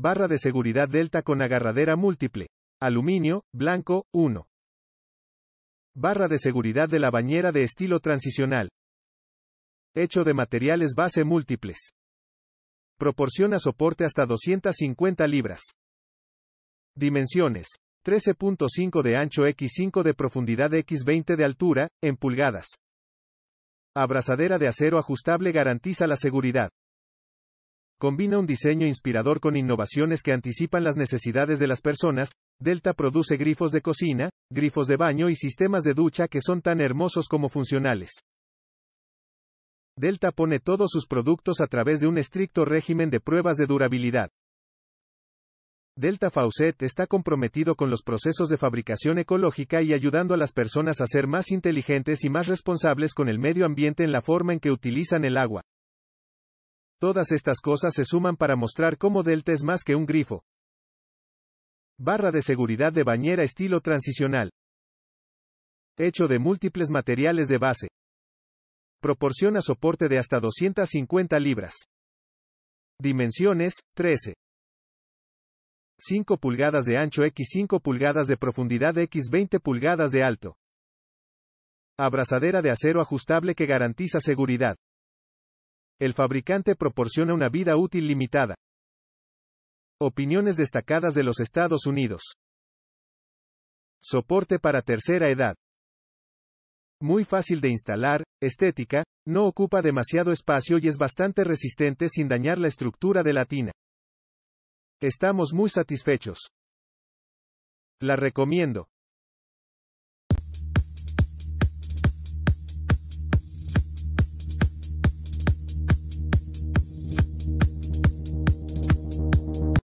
barra de seguridad delta con agarradera múltiple. Aluminio, blanco, 1. Barra de seguridad de la bañera de estilo transicional. Hecho de materiales base múltiples. Proporciona soporte hasta 250 libras. Dimensiones. 13.5 de ancho x 5 de profundidad x 20 de altura, en pulgadas. Abrazadera de acero ajustable garantiza la seguridad. Combina un diseño inspirador con innovaciones que anticipan las necesidades de las personas, Delta produce grifos de cocina, grifos de baño y sistemas de ducha que son tan hermosos como funcionales. Delta pone todos sus productos a través de un estricto régimen de pruebas de durabilidad. Delta Faucet está comprometido con los procesos de fabricación ecológica y ayudando a las personas a ser más inteligentes y más responsables con el medio ambiente en la forma en que utilizan el agua. Todas estas cosas se suman para mostrar cómo Delta es más que un grifo. Barra de seguridad de bañera estilo transicional. Hecho de múltiples materiales de base. Proporciona soporte de hasta 250 libras. Dimensiones, 13. 5 pulgadas de ancho x 5 pulgadas de profundidad x 20 pulgadas de alto. Abrazadera de acero ajustable que garantiza seguridad. El fabricante proporciona una vida útil limitada. Opiniones destacadas de los Estados Unidos. Soporte para tercera edad. Muy fácil de instalar, estética, no ocupa demasiado espacio y es bastante resistente sin dañar la estructura de la tina. Estamos muy satisfechos. La recomiendo.